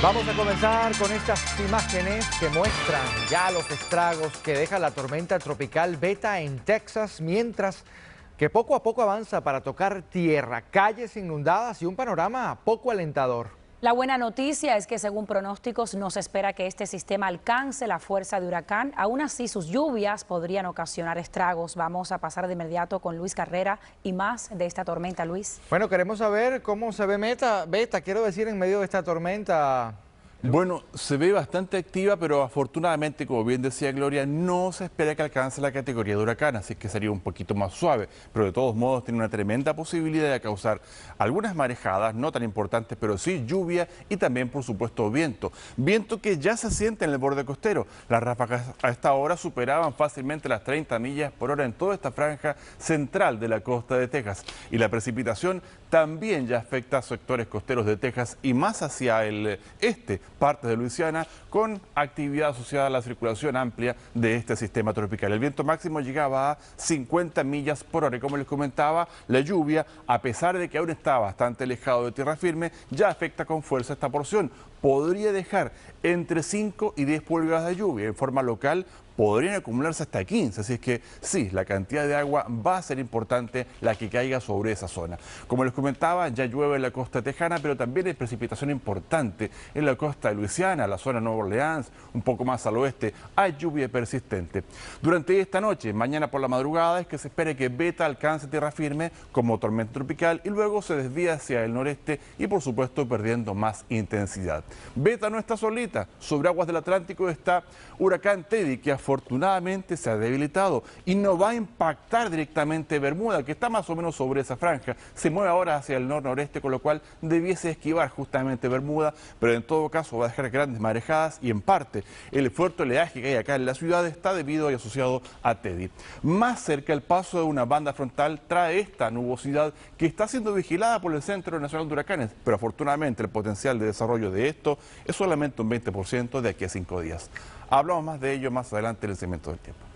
Vamos a comenzar con estas imágenes que muestran ya los estragos que deja la tormenta tropical Beta en Texas, mientras que poco a poco avanza para tocar tierra, calles inundadas y un panorama poco alentador. La buena noticia es que según pronósticos no se espera que este sistema alcance la fuerza de huracán. Aún así, sus lluvias podrían ocasionar estragos. Vamos a pasar de inmediato con Luis Carrera y más de esta tormenta, Luis. Bueno, queremos saber cómo se ve Meta, Beta, quiero decir, en medio de esta tormenta. Bueno, se ve bastante activa, pero afortunadamente, como bien decía Gloria, no se espera que alcance la categoría de huracán, así que sería un poquito más suave, pero de todos modos tiene una tremenda posibilidad de causar algunas marejadas, no tan importantes, pero sí lluvia y también, por supuesto, viento. Viento que ya se siente en el borde costero. Las ráfagas a esta hora superaban fácilmente las 30 millas por hora en toda esta franja central de la costa de Texas y la precipitación también ya afecta a sectores costeros de Texas y más hacia el eh, este, parte de Luisiana, con actividad asociada a la circulación amplia de este sistema tropical. El viento máximo llegaba a 50 millas por hora y como les comentaba, la lluvia, a pesar de que aún está bastante alejado de tierra firme, ya afecta con fuerza esta porción podría dejar entre 5 y 10 pulgadas de lluvia. En forma local podrían acumularse hasta 15, así es que sí, la cantidad de agua va a ser importante la que caiga sobre esa zona. Como les comentaba, ya llueve en la costa tejana, pero también hay precipitación importante en la costa de Luisiana, la zona de Nueva Orleans, un poco más al oeste, hay lluvia persistente. Durante esta noche, mañana por la madrugada, es que se espera que Beta alcance tierra firme como tormenta tropical y luego se desvía hacia el noreste y por supuesto perdiendo más intensidad. Beta no está solita. Sobre aguas del Atlántico está Huracán Teddy, que afortunadamente se ha debilitado y no va a impactar directamente Bermuda, que está más o menos sobre esa franja. Se mueve ahora hacia el nor-noreste, con lo cual debiese esquivar justamente Bermuda, pero en todo caso va a dejar grandes marejadas y en parte el fuerte oleaje que hay acá en la ciudad está debido y asociado a Teddy. Más cerca el paso de una banda frontal trae esta nubosidad que está siendo vigilada por el Centro Nacional de Huracanes, pero afortunadamente el potencial de desarrollo de esto es solamente un 20% de aquí a cinco días. Hablamos más de ello más adelante en el segmento del tiempo.